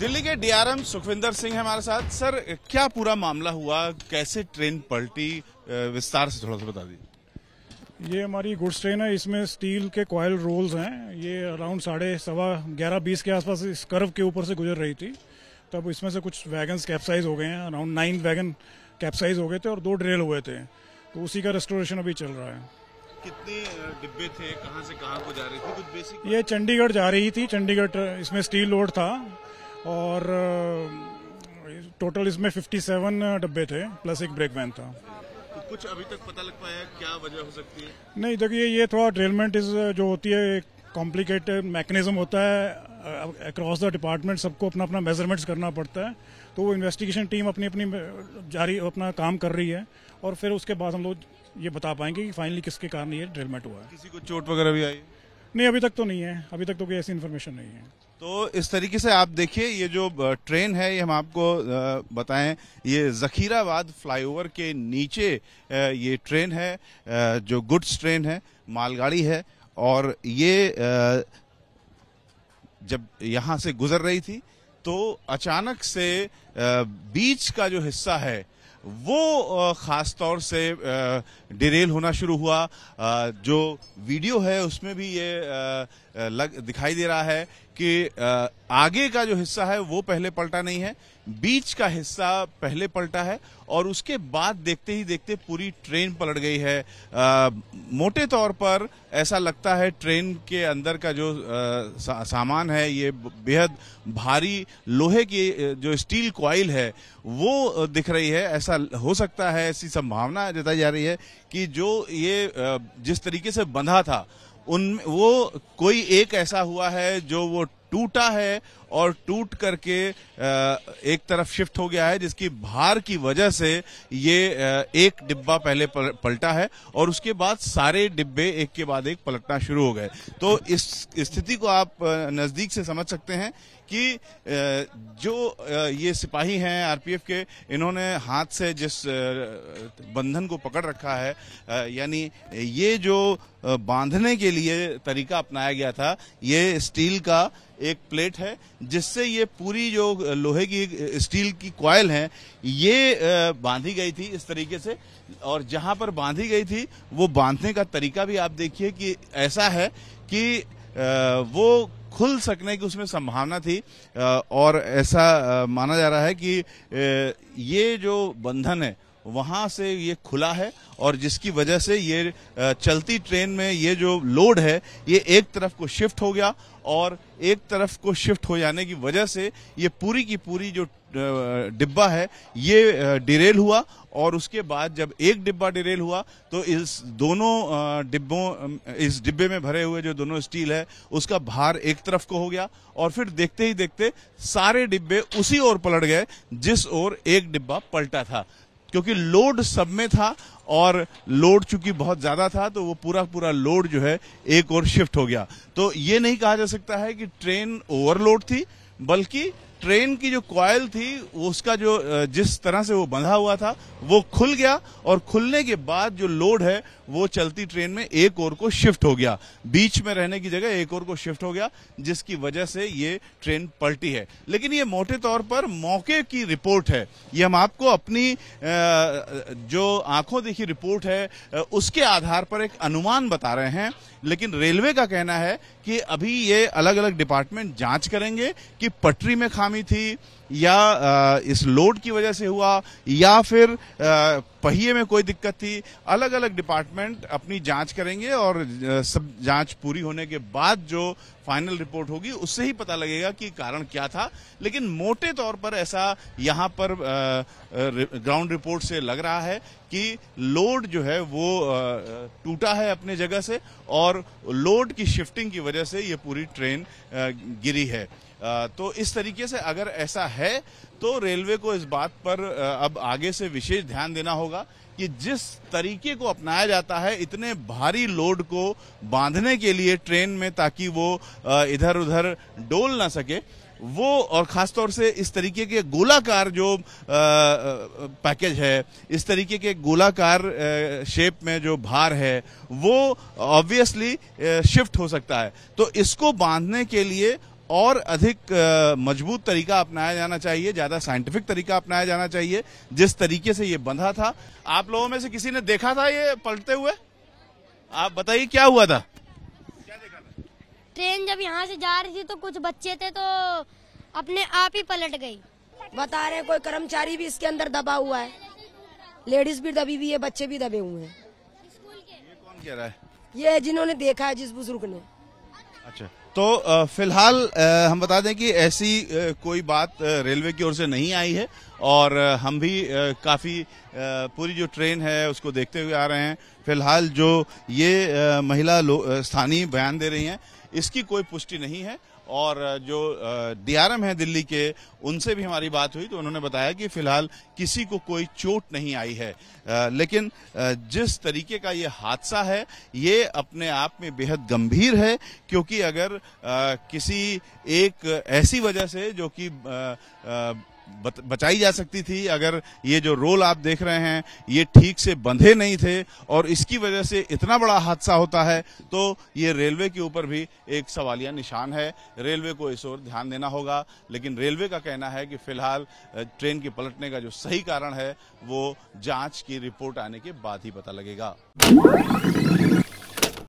दिल्ली के डीआरएम सुखविंदर सिंह है हमारे साथ सर क्या पूरा मामला हुआ कैसे ट्रेन पलटी विस्तार से थोड़ा सा बता दीजिए ये हमारी गुड्स ट्रेन है इसमें स्टील के कॉयल रोल्स हैं ये अराउंड साढ़े सवा ग्यारह बीस के आसपास इस कर्व के ऊपर से गुजर रही थी तब इसमें से कुछ वैगन कैप्साइज हो गए हैं अराउंड नाइन वैगन कैप्साइज हो गए थे और दो ड्रेल हुए थे तो उसी का रेस्टोरेशन अभी चल रहा है कितने डिब्बे थे कहाँ से कहाँ को जा रही थी कुछ बेसिक ये चंडीगढ़ जा रही थी चंडीगढ़ इसमें स्टील लोड था और टोटल इसमें 57 डब्बे थे प्लस एक ब्रेक वैन था तो कुछ अभी तक पता लग पाया क्या वजह हो सकती है नहीं देखिए ये थोड़ा ड्रेलमेंट इज जो होती है कॉम्प्लिकेटेड मैकेनिज्म होता है अक्रॉस द डिपार्टमेंट सबको अपना अपना मेजरमेंट्स करना पड़ता है तो वो इन्वेस्टिगेशन टीम अपनी अपनी जारी अपना काम कर रही है और फिर उसके बाद हम लोग ये बता पाएंगे कि फाइनली किसके कारण ये ड्रिलमेंट हुआ है किसी को चोट वगैरह भी आई नहीं अभी तक तो नहीं है अभी तक तो कोई ऐसी इन्फॉर्मेशन नहीं है तो इस तरीके से आप देखिए ये जो ट्रेन है ये हम आपको बताएं ये जखीराबाद फ्लाईओवर के नीचे ये ट्रेन है जो गुड्स ट्रेन है मालगाड़ी है और ये जब यहाँ से गुजर रही थी तो अचानक से बीच का जो हिस्सा है वो ख़ास तौर से डिरेल होना शुरू हुआ जो वीडियो है उसमें भी ये लग दिखाई दे रहा है कि आगे का जो हिस्सा है वो पहले पलटा नहीं है बीच का हिस्सा पहले पलटा है और उसके बाद देखते ही देखते पूरी ट्रेन पलट गई है आ, मोटे तौर पर ऐसा लगता है ट्रेन के अंदर का जो आ, सा, सामान है ये बेहद भारी लोहे की जो स्टील क्वाइल है वो दिख रही है ऐसा हो सकता है ऐसी संभावना जताई जा रही है कि जो ये जिस तरीके से बंधा था उन वो कोई एक ऐसा हुआ है जो वो टूटा है और टूट करके एक तरफ शिफ्ट हो गया है जिसकी भार की वजह से ये एक डिब्बा पहले पलटा है और उसके बाद सारे डिब्बे एक के बाद एक पलटना शुरू हो गए तो इस स्थिति को आप नजदीक से समझ सकते हैं कि जो ये सिपाही हैं आरपीएफ के इन्होंने हाथ से जिस बंधन को पकड़ रखा है यानी ये जो बांधने के लिए तरीका अपनाया गया था ये स्टील का एक प्लेट है जिससे ये पूरी जो लोहे की स्टील की कॉयल है ये बांधी गई थी इस तरीके से और जहां पर बांधी गई थी वो बांधने का तरीका भी आप देखिए कि ऐसा है कि वो खुल सकने की उसमें संभावना थी और ऐसा माना जा रहा है कि ये जो बंधन है वहाँ से ये खुला है और जिसकी वजह से ये चलती ट्रेन में ये जो लोड है ये एक तरफ को शिफ्ट हो गया और एक तरफ को शिफ्ट हो जाने की वजह से ये पूरी की पूरी जो डिब्बा है ये डिरेल हुआ और उसके बाद जब एक डिब्बा डिरेल हुआ तो इस दोनों डिब्बों इस डिब्बे में भरे हुए जो दोनों स्टील है उसका भार एक तरफ को हो गया और फिर देखते ही देखते सारे डिब्बे उसी ओर पलट गए जिस ओर एक डिब्बा पलटा था क्योंकि लोड सब में था और लोड चूंकि बहुत ज्यादा था तो वो पूरा पूरा लोड जो है एक और शिफ्ट हो गया तो ये नहीं कहा जा सकता है कि ट्रेन ओवरलोड थी बल्कि ट्रेन की जो कॉयल थी उसका जो जिस तरह से वो बंधा हुआ था वो खुल गया और खुलने के बाद जो लोड है वो चलती ट्रेन में एक और को शिफ्ट हो गया बीच में रहने की जगह एक और को शिफ्ट हो गया जिसकी वजह से ये ट्रेन पलटी है लेकिन ये मोटे तौर पर मौके की रिपोर्ट है ये हम आपको अपनी जो आंखों देखी रिपोर्ट है उसके आधार पर एक अनुमान बता रहे हैं लेकिन रेलवे का कहना है कि अभी ये अलग अलग डिपार्टमेंट जांच करेंगे कि पटरी में खाम खामी थी या इस लोड की वजह से हुआ या फिर पहिए में कोई दिक्कत थी अलग अलग डिपार्टमेंट अपनी जांच करेंगे और सब जांच पूरी होने के बाद जो फाइनल रिपोर्ट होगी उससे ही पता लगेगा कि कारण क्या था लेकिन मोटे तौर पर ऐसा यहां पर ग्राउंड रिपोर्ट से लग रहा है कि लोड जो है वो टूटा है अपने जगह से और लोड की शिफ्टिंग की वजह से ये पूरी ट्रेन गिरी है तो इस तरीके से अगर ऐसा है तो रेलवे को इस बात पर अब आगे से विशेष ध्यान देना होगा कि जिस तरीके को अपनाया जाता है इतने भारी लोड को बांधने के लिए ट्रेन में ताकि वो इधर उधर डोल ना सके वो और ख़ासतौर से इस तरीके के गोलाकार जो पैकेज है इस तरीके के गोलाकार शेप में जो भार है वो ऑब्वियसली शिफ्ट हो सकता है तो इसको बांधने के लिए और अधिक मजबूत तरीका अपनाया जाना चाहिए ज़्यादा साइंटिफिक तरीका अपनाया जाना चाहिए जिस तरीके से ये बंधा था आप लोगों में से किसी ने देखा था ये पलटते हुए आप बताइए क्या हुआ था ट्रेन जब यहाँ से जा रही थी तो कुछ बच्चे थे तो अपने आप ही पलट गई बता रहे कोई कर्मचारी भी इसके अंदर दबा हुआ है लेडीज भी दबी हुई है बच्चे भी दबे हुए हैं ये कौन कह रहा है ये जिन्होंने देखा है जिस बुजुर्ग ने अच्छा तो फिलहाल हम बता दें कि ऐसी कोई बात रेलवे की ओर से नहीं आई है और हम भी काफ़ी पूरी जो ट्रेन है उसको देखते हुए आ रहे हैं फिलहाल जो ये महिला स्थानीय बयान दे रही हैं इसकी कोई पुष्टि नहीं है और जो डीआरएम है दिल्ली के उनसे भी हमारी बात हुई तो उन्होंने बताया कि फिलहाल किसी को कोई चोट नहीं आई है लेकिन जिस तरीके का ये हादसा है ये अपने आप में बेहद गंभीर है क्योंकि अगर किसी एक ऐसी वजह से जो कि बचाई जा सकती थी अगर ये जो रोल आप देख रहे हैं ये ठीक से बंधे नहीं थे और इसकी वजह से इतना बड़ा हादसा होता है तो ये रेलवे के ऊपर भी एक सवालिया निशान है रेलवे को इस ओर ध्यान देना होगा लेकिन रेलवे का कहना है कि फिलहाल ट्रेन के पलटने का जो सही कारण है वो जांच की रिपोर्ट आने के बाद ही पता लगेगा